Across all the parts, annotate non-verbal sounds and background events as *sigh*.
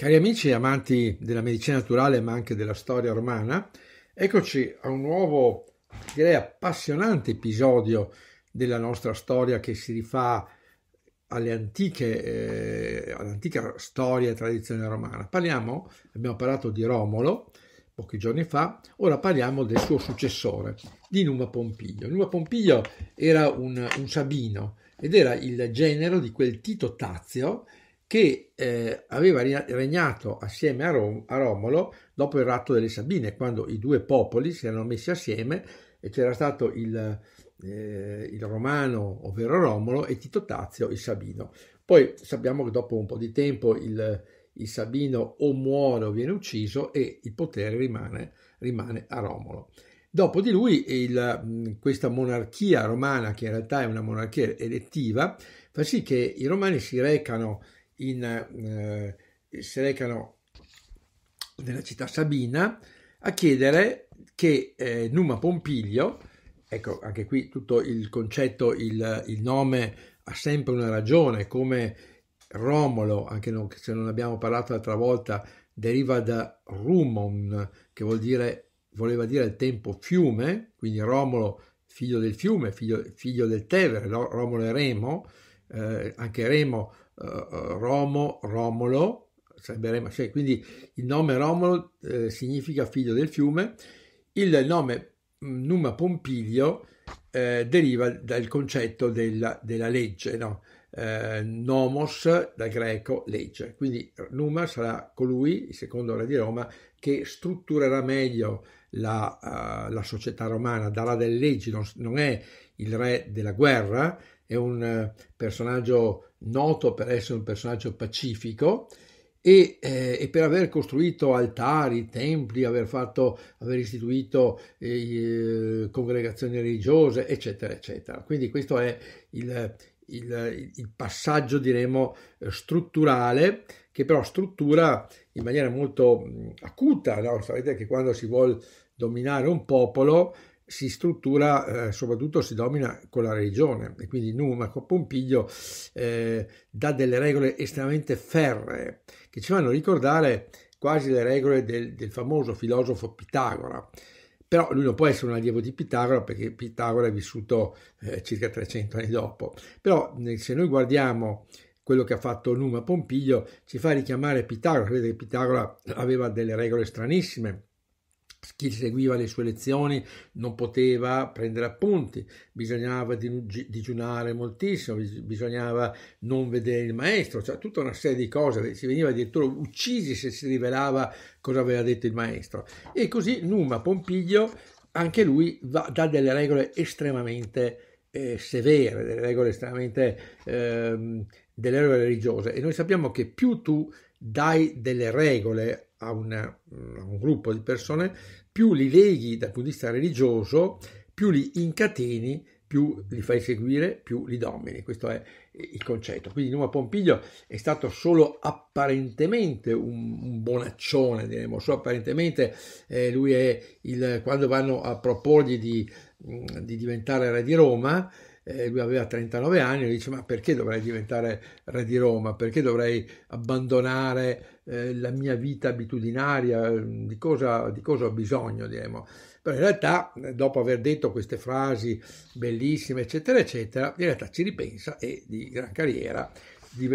Cari amici e amanti della medicina naturale ma anche della storia romana, eccoci a un nuovo, direi appassionante episodio della nostra storia che si rifà alle antiche, eh, all'antica storia e tradizione romana. Parliamo, abbiamo parlato di Romolo pochi giorni fa, ora parliamo del suo successore, di Numa Pompiglio. Numa Pompiglio era un, un sabino ed era il genero di quel Tito Tazio che eh, aveva regnato assieme a, Rom- a, Romolo dopo il ratto delle Sabine, quando i due popoli si erano messi assieme e c'era stato il, eh, il romano, ovvero Romolo, e Tito Tazio, il Sabino. Poi sappiamo che dopo un po' di tempo il, il Sabino o muore o viene ucciso e il potere rimane, rimane a Romolo. Dopo di lui il, questa monarchia romana, che in realtà è una monarchia elettiva, fa sì che i romani si recano in, eh, si recano nella città Sabina a chiedere che eh, Numa Pompilio, ecco anche qui tutto il concetto, il, il nome ha sempre una ragione, come Romolo, anche non, se non abbiamo parlato l'altra volta, deriva da Rumon, che vuol dire, voleva dire il tempo fiume, quindi Romolo figlio del fiume, figlio, figlio del Tevere, Romolo e Remo, eh, anche Remo eh, eh, Romo, Romolo, sarebbe, cioè, quindi il nome Romolo eh, significa figlio del fiume, il nome mm, Numa Pompilio eh, deriva dal concetto della, della legge, no? eh, nomos dal greco legge, quindi Numa sarà colui, il secondo re di Roma, che strutturerà meglio la, uh, la società romana, darà delle leggi, non, non è il re della guerra, è un eh, personaggio noto per essere un personaggio pacifico e, eh, e per aver costruito altari, templi, aver, fatto, aver istituito eh, eh congregazioni religiose, eccetera, eccetera. Quindi questo è il, il, il, passaggio, diremo, eh, strutturale, che però struttura in maniera molto mm, acuta. No? Sapete che quando si vuole dominare un popolo si struttura, eh, soprattutto si domina con la religione e quindi Numaco Pompiglio eh, dà delle regole estremamente ferree che ci fanno ricordare quasi le regole del, del famoso filosofo Pitagora. Però lui non può essere un allievo di Pitagora perché Pitagora è vissuto eh, circa 300 anni dopo. Però se noi guardiamo quello che ha fatto Numa Pompiglio ci fa richiamare Pitagora, vedete che Pitagora aveva delle regole stranissime, chi seguiva le sue lezioni non poteva prendere appunti, bisognava digiunare moltissimo, bisognava non vedere il maestro, cioè tutta una serie di cose, si veniva addirittura uccisi se si rivelava cosa aveva detto il maestro. E così Numa Pompiglio, anche lui, va, dà delle regole estremamente eh, severe, delle regole estremamente... Eh, delle regole religiose e noi sappiamo che più tu dai delle regole a, una, a un gruppo di persone, più li leghi dal punto di vista religioso, più li incateni, più li fai seguire, più li domini. Questo è il concetto. Quindi Numa Pompiglio è stato solo apparentemente un, un bonaccione, diremmo, solo apparentemente eh, lui è il, quando vanno a proporgli di, di diventare re di Roma, eh, lui aveva 39 anni, e dice ma perché dovrei diventare re di Roma, perché dovrei abbandonare eh, la mia vita abitudinaria, di cosa, di cosa ho bisogno, Diremo. Però in realtà, eh, dopo aver detto queste frasi bellissime, eccetera, eccetera, in realtà ci ripensa e di gran carriera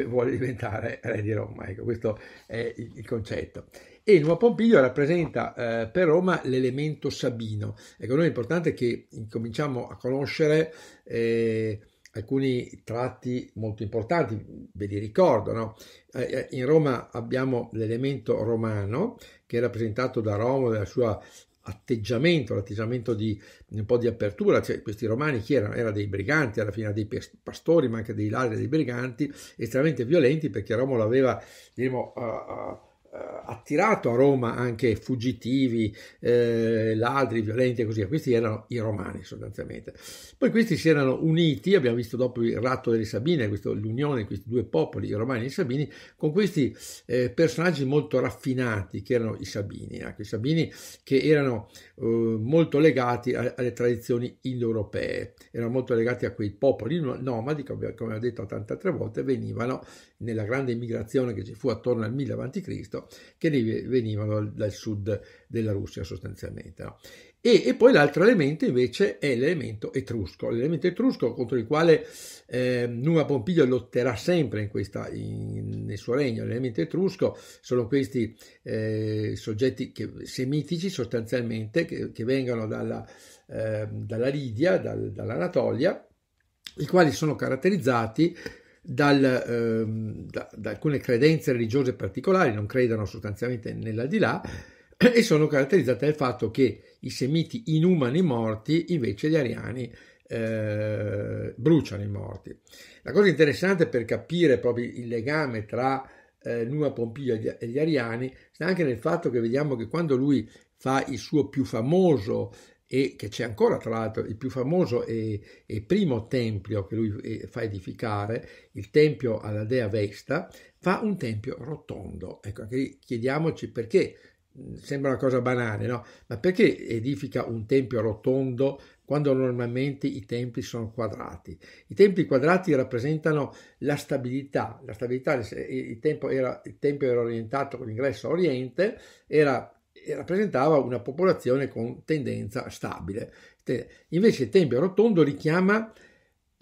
vuole diventare re di Roma. Ecco, questo è il concetto e il nuovo Pompiglio rappresenta eh, per Roma l'elemento sabino. Ecco, noi è importante che cominciamo a conoscere eh, alcuni tratti molto importanti, ve li ricordo. No? Eh, eh in Roma abbiamo l'elemento romano che è rappresentato da Roma e la sua atteggiamento, l'atteggiamento di un po' di apertura, cioè, questi romani chi erano? Era dei briganti, alla fine dei pastori, ma anche dei ladri, dei briganti, estremamente violenti perché Roma l'aveva, diremo, uh, uh, eh, attirato a Roma anche fuggitivi, eh, ladri, violenti e così via. Questi erano i romani sostanzialmente. Poi questi si erano uniti, abbiamo visto dopo il ratto delle Sabine, questo, l'unione di questi due popoli, i romani e i sabini, con questi eh, personaggi molto raffinati che erano i sabini, ecco, i sabini che erano eh, molto legati a, alle tradizioni indoeuropee, erano molto legati a quei popoli nomadi che, come ho detto tante altre volte, venivano nella grande immigrazione che ci fu attorno al 1000 a.C che venivano dal sud della Russia sostanzialmente. No? E, e, poi l'altro elemento invece è l'elemento etrusco, l'elemento etrusco contro il quale eh, Numa Pompiglio lotterà sempre in questa, in, nel suo regno. L'elemento etrusco sono questi eh, soggetti che, semitici sostanzialmente che, che vengono dalla, eh, dalla Lidia, dal, dall'Anatolia, i quali sono caratterizzati dal, ehm, da, da, alcune credenze religiose particolari, non credono sostanzialmente nell'aldilà, e sono caratterizzate dal fatto che i semiti inumano i morti, invece gli ariani eh, bruciano i morti. La cosa interessante per capire proprio il legame tra eh, Numa Pompilio e gli ariani sta anche nel fatto che vediamo che quando lui fa il suo più famoso e che c'è ancora tra l'altro il più famoso e, e primo tempio che lui eh, fa edificare, il tempio alla dea Vesta, fa un tempio rotondo. Ecco, chiediamoci perché, mm, sembra una cosa banale, no? Ma perché edifica un tempio rotondo quando normalmente i templi sono quadrati? I templi quadrati rappresentano la stabilità, la stabilità il, tempio era, il tempio era orientato con l'ingresso a oriente, era rappresentava una popolazione con tendenza stabile. Invece il tempio rotondo richiama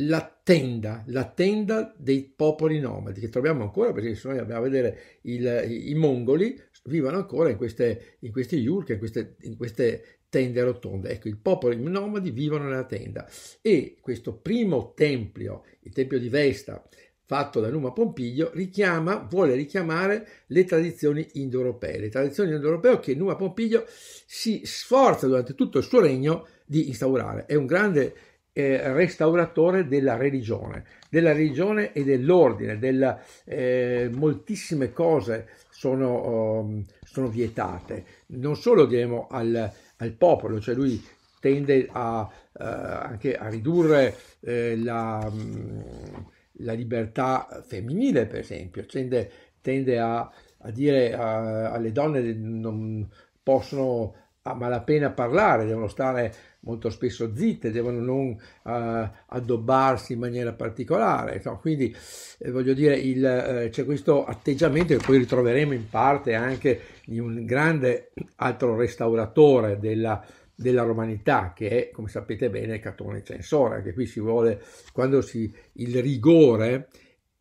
la tenda, la tenda dei popoli nomadi, che troviamo ancora, perché se noi andiamo a vedere il, i, mongoli, vivono ancora in queste, in queste yurke, in queste, in queste tende rotonde. Ecco, i popoli nomadi vivono nella tenda e questo primo tempio, il tempio di Vesta, fatto da Numa Pompiglio, richiama, vuole richiamare le tradizioni indoeuropee, le tradizioni indoeuropee che Numa Pompiglio si sforza durante tutto il suo regno di instaurare. È un grande eh, restauratore della religione, della religione e dell'ordine, della, eh, moltissime cose sono, um, sono, vietate, non solo diremo al, al popolo, cioè lui tende a, eh, anche a ridurre eh, la... Um, la libertà femminile, per esempio, tende, tende a, a, dire a, alle donne che non possono a malapena parlare, devono stare molto spesso zitte, devono non eh, addobbarsi in maniera particolare. Insomma, quindi eh, voglio dire, il, eh, c'è questo atteggiamento che poi ritroveremo in parte anche in un grande altro restauratore della, della romanità, che è, come sapete bene, Catone censora, che qui si vuole, quando si, il rigore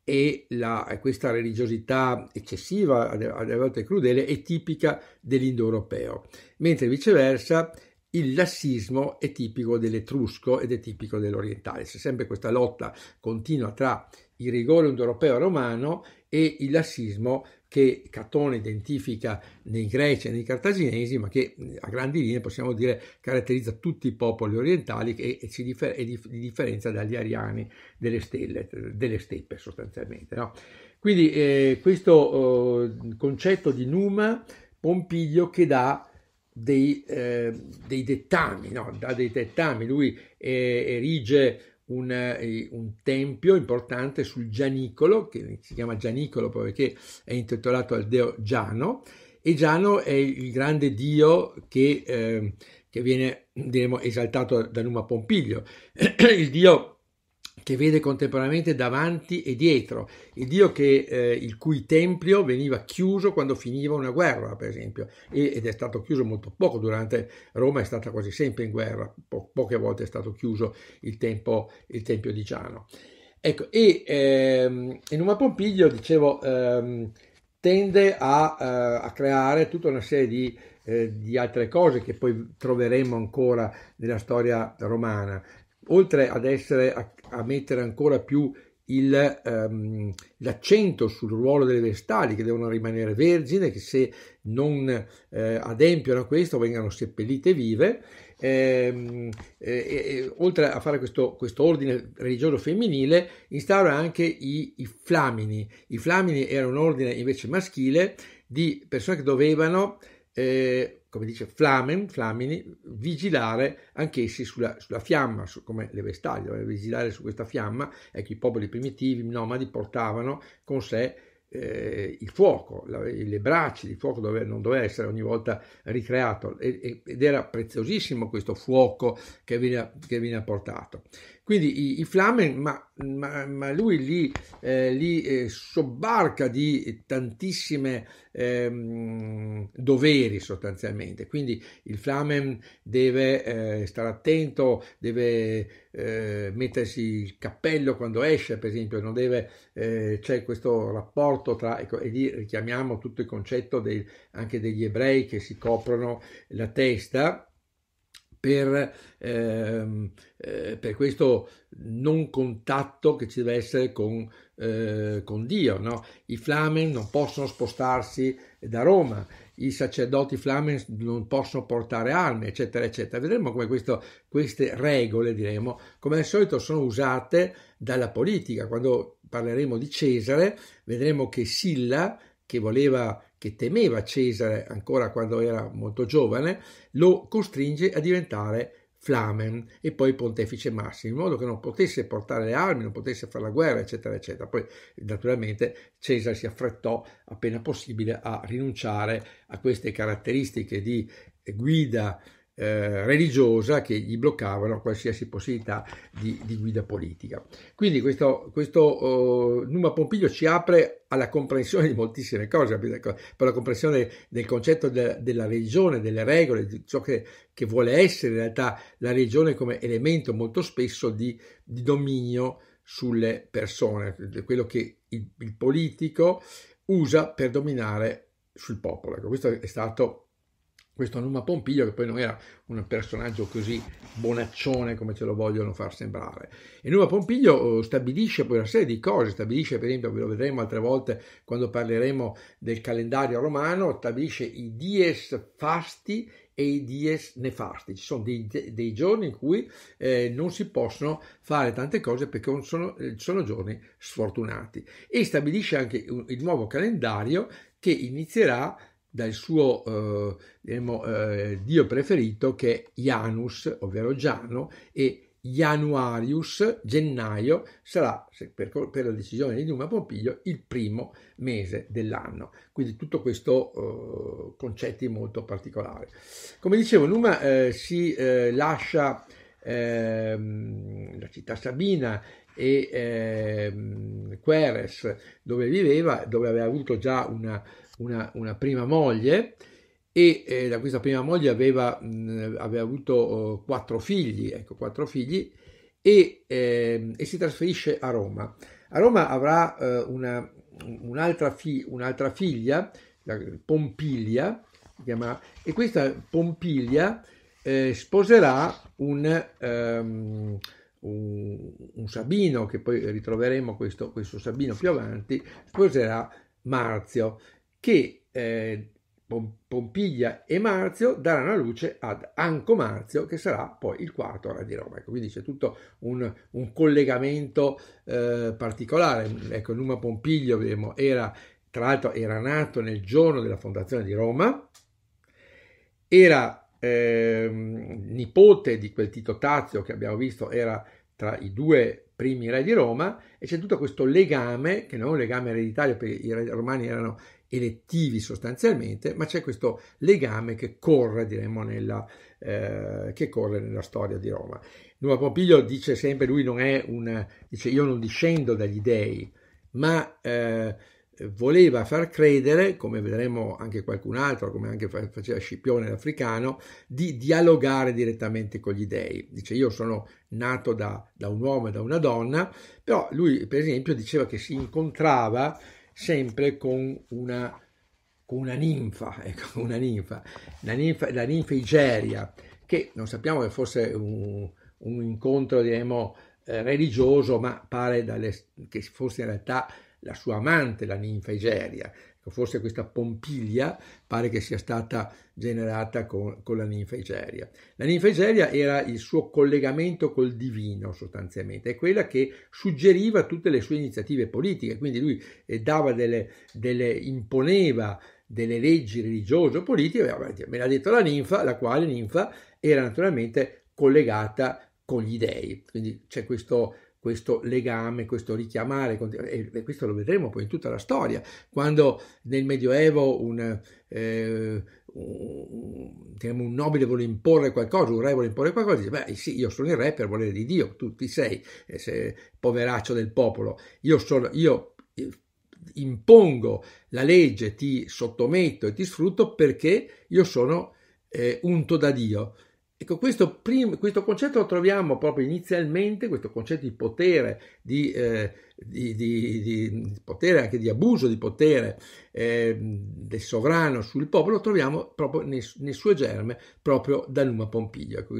e la, questa religiosità eccessiva, alle volte crudele, è tipica dell'indoeuropeo, mentre viceversa il lassismo è tipico dell'etrusco ed è tipico dell'orientale. C'è sempre questa lotta continua tra il rigore indoeuropeo romano e il lassismo che Catone identifica nei greci e nei cartaginesi, ma che eh, a grandi linee possiamo dire caratterizza tutti i popoli orientali e, e si differ- e di, di differenzia dagli ariani delle, stelle, delle steppe sostanzialmente. No? Quindi eh, questo eh, concetto di Numa Pompiglio che dà dei, eh, dei dettami, no? dà dei dettami, lui eh, erige un, eh, un, tempio importante sul Gianicolo, che si chiama Gianicolo perché è intitolato al deo Giano, e Giano è il grande dio che, eh, che viene diremo, esaltato da Numa Pompiglio, *clears throat* il dio che vede contemporaneamente davanti e dietro, il Dio che, eh, il cui tempio veniva chiuso quando finiva una guerra, per esempio, ed è stato chiuso molto poco durante Roma, è stata quasi sempre in guerra, po- poche volte è stato chiuso il, tempo, il tempio di Giano. Ecco, e ehm, Numa Pompiglio, dicevo, ehm, tende a, eh, a, creare tutta una serie di, eh, di altre cose che poi troveremo ancora nella storia romana oltre ad essere a mettere ancora più il, um, l'accento sul ruolo delle vestali che devono rimanere vergine, che se non eh, adempiono a questo vengano seppellite vive. Ehm, e, e, oltre a fare questo, questo, ordine religioso femminile, instaura anche i, i flamini. I flamini erano un ordine invece maschile di persone che dovevano eh, come dice Flamen, Flamini, vigilare anch'essi sulla, sulla fiamma, su, come le vestaglie, dovevano vigilare su questa fiamma, ecco i popoli primitivi, i nomadi, portavano con sé eh, il fuoco, la, le braccia di fuoco dove, non doveva essere ogni volta ricreato e, ed era preziosissimo questo fuoco che veniva portato. Quindi i, i Flamen, ma, ma, ma, lui li, eh, li eh, sobbarca di tantissime eh, doveri sostanzialmente. Quindi il Flamen deve eh, stare attento, deve eh, mettersi il cappello quando esce, per esempio, non deve, eh, c'è questo rapporto tra, ecco, e lì richiamiamo tutto il concetto dei, anche degli ebrei che si coprono la testa per, ehm, eh, per, questo non contatto che ci deve essere con, eh, con Dio. No? I flamen non possono spostarsi da Roma, i sacerdoti flamen non possono portare armi, eccetera, eccetera. Vedremo come questo, queste regole, diremo, come al solito sono usate dalla politica. Quando parleremo di Cesare, vedremo che Silla, che voleva che temeva Cesare ancora quando era molto giovane, lo costringe a diventare Flamen e poi pontefice massimo, in modo che non potesse portare le armi, non potesse fare la guerra, eccetera, eccetera. Poi, naturalmente, Cesare si affrettò appena possibile a rinunciare a queste caratteristiche di guida eh, religiosa che gli bloccavano qualsiasi possibilità di, di guida politica. Quindi questo, questo oh, Numa Pompilio ci apre alla comprensione di moltissime cose, per la comprensione del concetto de, della religione, delle regole, di ciò che, che, vuole essere in realtà la religione come elemento molto spesso di, di dominio sulle persone, quello che il, il, politico usa per dominare sul popolo. Ecco, questo è stato questo Numa Pompilio, che poi non era un personaggio così bonaccione come ce lo vogliono far sembrare. E Numa Pompilio eh, stabilisce poi una serie di cose, stabilisce per esempio, ve lo vedremo altre volte quando parleremo del calendario romano, stabilisce i dies fasti e i dies nefasti, ci sono dei, dei giorni in cui eh, non si possono fare tante cose perché sono, eh, sono giorni sfortunati e stabilisce anche il nuovo calendario che inizierà dal suo eh, diciamo, eh, dio preferito che è Janus, ovvero Giano, e Januarius, gennaio, sarà per, per, la decisione di Numa Pompilio il primo mese dell'anno. Quindi tutto questo eh, concetti molto particolari. Come dicevo, Numa eh, si eh, lascia ehm, la città sabina e ehm, Queres dove viveva, dove aveva avuto già una una, una prima moglie e eh, da questa prima moglie aveva, mh, mm, aveva avuto oh, quattro figli, ecco, quattro figli e, eh, e, si trasferisce a Roma. A Roma avrà eh, una, un'altra, fi, un'altra, figlia, Pompilia, chiama, e questa Pompilia eh, sposerà un, um, un, un, Sabino, che poi ritroveremo questo, questo Sabino più avanti, sposerà Marzio che eh, Pompiglia e Marzio daranno luce ad Anco Marzio, che sarà poi il quarto re di Roma. Ecco, quindi c'è tutto un, un collegamento eh, particolare. Ecco, Numa Pompiglio vedemo, era, tra l'altro era nato nel giorno della fondazione di Roma, era eh, nipote di quel Tito Tazio che abbiamo visto, era tra i due primi re di Roma e c'è tutto questo legame, che non è un legame ereditario perché i re romani erano elettivi sostanzialmente, ma c'è questo legame che corre, diremmo, nella, eh, che corre nella storia di Roma. Numa Pompilio dice sempre, lui non è un, dice io non discendo dagli dei, ma eh, voleva far credere, come vedremo anche qualcun altro, come anche faceva Scipione l'africano, di dialogare direttamente con gli dei. Dice io sono nato da, da un uomo e da una donna, però lui per esempio diceva che si incontrava sempre con una, con una ninfa, *laughs* ecco, una ninfa, la ninfa, la ninfa Igeria, che non sappiamo che fosse un, un incontro, diremo, eh, religioso, ma pare dalle, che fosse in realtà la sua amante, la ninfa Igeria, Ecco, forse questa pompiglia pare che sia stata generata con, con la ninfa Igeria. La ninfa Igeria era il suo collegamento col divino sostanzialmente, è quella che suggeriva tutte le sue iniziative politiche, quindi lui eh, dava delle, delle, imponeva delle leggi religiose o politiche, me l'ha detto la ninfa, la quale ninfa era naturalmente collegata con gli dei, quindi c'è questo questo legame, questo richiamare, e questo lo vedremo poi in tutta la storia, quando nel Medioevo un, eh, un, un nobile vuole imporre qualcosa, un re vuole imporre qualcosa, dice, beh sì, io sono il re per volere di Dio, tu ti sei, eh, sei poveraccio del popolo, io, sono, io eh, impongo la legge, ti sottometto e ti sfrutto perché io sono eh, unto da Dio. Ecco, questo, prim- questo, concetto lo troviamo proprio inizialmente, questo concetto di potere, di, eh, di, di, di potere anche di abuso di potere eh, del sovrano sul popolo, lo troviamo proprio nel, nel suo germe, proprio da Numa Pompiglia. Ecco,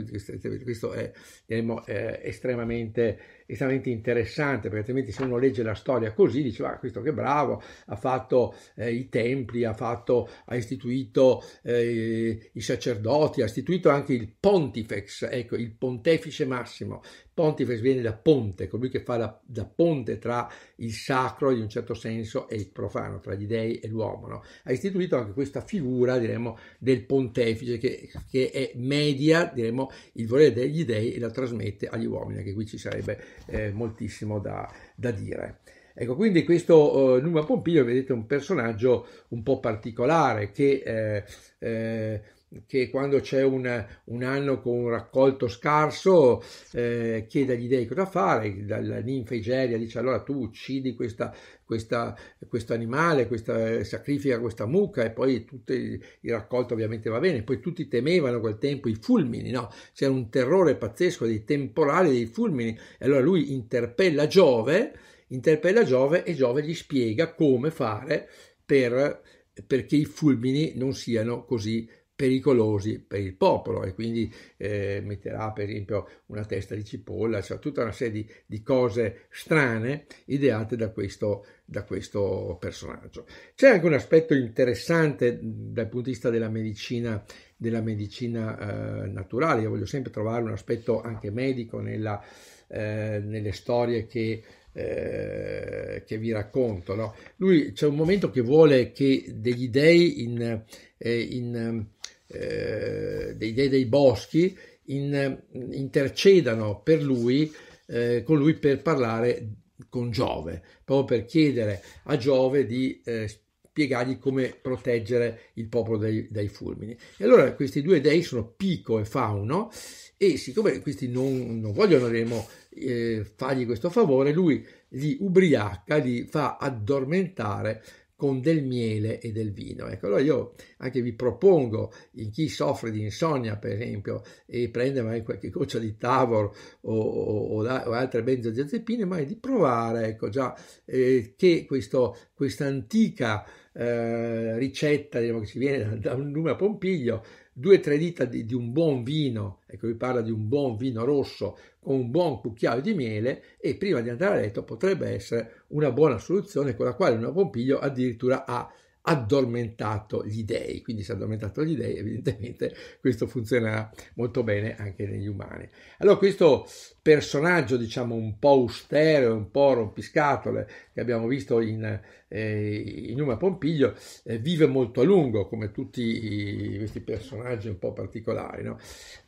questo è, diciamo, è eh, estremamente estremamente interessante, perché altrimenti se uno legge la storia così dice, ah, questo che bravo, ha fatto eh, i templi, ha, fatto, ha istituito eh, i sacerdoti, ha istituito anche il pontifex, ecco, il pontefice massimo, Pontifex viene da ponte, colui che fa da, da, ponte tra il sacro in un certo senso e il profano, tra gli dei e l'uomo. No? Ha istituito anche questa figura diremmo, del pontefice che, che è media diremmo, il volere degli dei e la trasmette agli uomini, anche qui ci sarebbe eh, moltissimo da, da dire. Ecco, quindi questo eh, Numa Pompilio, vedete, è un personaggio un po' particolare che eh, eh, che quando c'è un, un, anno con un raccolto scarso eh, chiede agli dei cosa fare, la ninfa Igeria dice allora tu uccidi questa, questa, questo animale, questa, sacrifica questa mucca e poi tutto il, il, raccolto ovviamente va bene, poi tutti temevano quel tempo i fulmini, no? c'era un terrore pazzesco dei temporali dei fulmini e allora lui interpella Giove, interpella Giove e Giove gli spiega come fare per, perché i fulmini non siano così pericolosi per il popolo e quindi eh, metterà per esempio una testa di cipolla, cioè tutta una serie di, di cose strane ideate da questo, da questo, personaggio. C'è anche un aspetto interessante dal punto di vista della medicina, della medicina eh, naturale, io voglio sempre trovare un aspetto anche medico nella, eh, nelle storie che eh, che vi racconto. No? Lui c'è un momento che vuole che degli dei in, eh, in eh, dei dei dei boschi in, intercedano per lui, eh, con lui per parlare con Giove, proprio per chiedere a Giove di eh, spiegargli come proteggere il popolo dai, dai, fulmini. E allora questi due dei sono Pico e Fauno e siccome questi non, non vogliono Remo eh, fargli questo favore, lui li ubriaca, li fa addormentare con del miele e del vino. Ecco, allora io anche vi propongo, in chi soffre di insonnia per esempio, e prende magari qualche goccia di Tavor o, o, o altre benzodiazepine, ma di provare, ecco già, eh, che questa antica eh, ricetta diciamo, che ci viene da, da un nome a Pompiglio, due o tre dita di, di, un buon vino, ecco vi parla di un buon vino rosso con un buon cucchiaio di miele e prima di andare a letto potrebbe essere una buona soluzione con la quale una pompiglio addirittura ha addormentato gli dèi. quindi se ha addormentato gli dèi, evidentemente questo funzionerà molto bene anche negli umani. Allora questo personaggio diciamo un po' austero, un po' rompiscatole che abbiamo visto in, eh, in Uma Pompiglio eh, vive molto a lungo come tutti i, questi personaggi un po' particolari, no?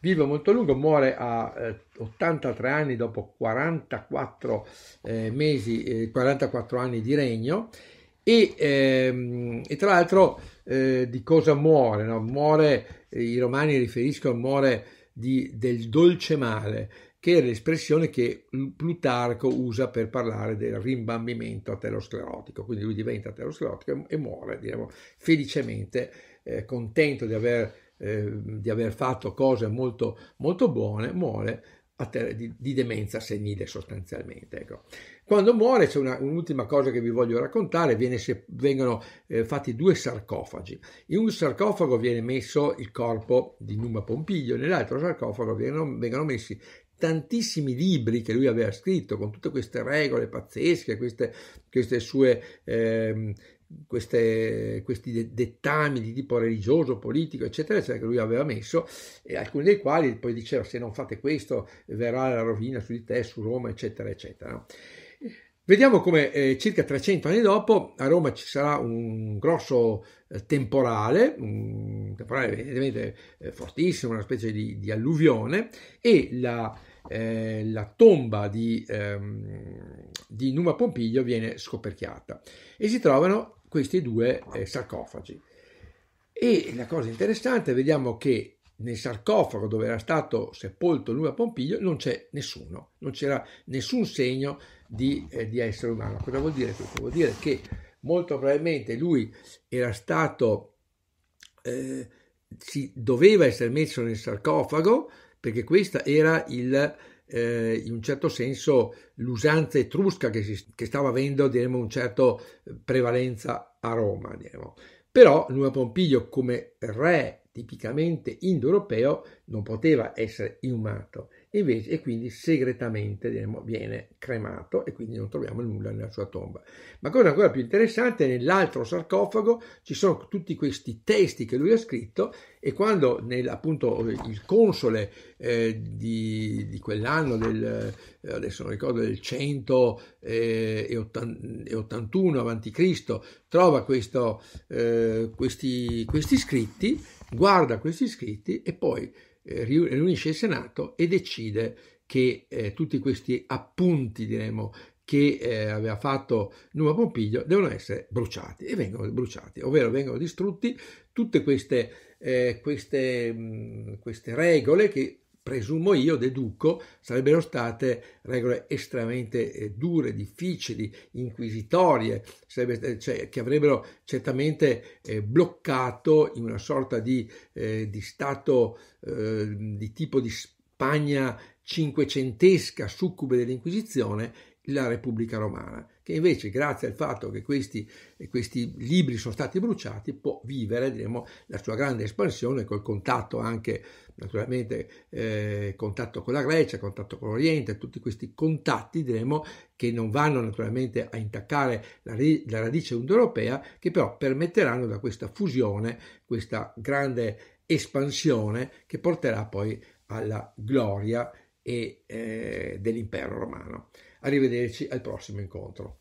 vive molto a lungo, muore a eh, 83 anni dopo 44, eh, mesi, 44 eh, anni di regno e, ehm, e tra l'altro eh, di cosa muore? No? Muore, eh, i romani riferiscono muore di, del dolce male, che è l'espressione che Plutarco usa per parlare del rimbambimento aterosclerotico. Quindi lui diventa aterosclerotico e muore, diremo, felicemente, eh, contento di aver, eh, di aver, fatto cose molto, molto buone, muore di, di, demenza senile sostanzialmente. Ecco. Quando muore c'è una, un'ultima cosa che vi voglio raccontare, viene, se, vengono eh, fatti due sarcofagi. In un sarcofago viene messo il corpo di Numa Pompiglio, nell'altro sarcofago vengono, vengono messi tantissimi libri che lui aveva scritto con tutte queste regole pazzesche, queste, queste sue, eh, queste, questi dettami di tipo religioso, politico, eccetera, eccetera, che lui aveva messo, e alcuni dei quali poi diceva se non fate questo verrà la rovina su di te, su Roma, eccetera, eccetera. Vediamo come eh, circa 300 anni dopo a Roma ci sarà un grosso eh, temporale, un temporale evidentemente eh, fortissimo, una specie di, di alluvione e la, eh, la tomba di, ehm, di, Numa Pompiglio viene scoperchiata e si trovano questi due eh, sarcofagi. E la cosa interessante, vediamo che nel sarcofago dove era stato sepolto Numa Pompiglio non c'è nessuno, non c'era nessun segno di, eh, di essere umano. Cosa vuol dire questo? Vuol dire che molto probabilmente lui era stato, eh, si doveva essere messo nel sarcofago perché questa era il, eh, in un certo senso l'usanza etrusca che, si, che stava avendo diremo, un certo prevalenza a Roma. Diremo. Però Numa Pompilio come re tipicamente indoeuropeo non poteva essere inumato invece, e quindi segretamente diciamo, viene cremato e quindi non troviamo nulla nella sua tomba. Ma cosa ancora più interessante, nell'altro sarcofago ci sono tutti questi testi che lui ha scritto e quando nel, appunto il console eh, di, di, quell'anno del, eh, adesso non ricordo, del 181 eh, a.C. trova questo, eh, questi, questi scritti, guarda questi scritti e poi eh, riunisce il Senato e decide che eh, tutti questi appunti, diremo, che eh, aveva fatto Numa Pompiglio devono essere bruciati e vengono bruciati, ovvero vengono distrutti tutte queste, eh, queste, mh, mm, queste regole che presumo io, deduco, sarebbero state regole estremamente eh, dure, difficili, inquisitorie, sarebbe, cioè, che avrebbero certamente eh, bloccato in una sorta di, eh, di stato eh, di tipo di Spagna cinquecentesca, succube dell'Inquisizione, la Repubblica Romana che invece grazie al fatto che questi, eh, questi libri sono stati bruciati può vivere diremo, la sua grande espansione col contatto anche naturalmente eh, contatto con la Grecia, contatto con l'Oriente, tutti questi contatti diremo che non vanno naturalmente a intaccare la, la radice indoeuropea che però permetteranno da questa fusione, questa grande espansione che porterà poi alla gloria e, eh, dell'impero romano. Arrivederci al prossimo incontro.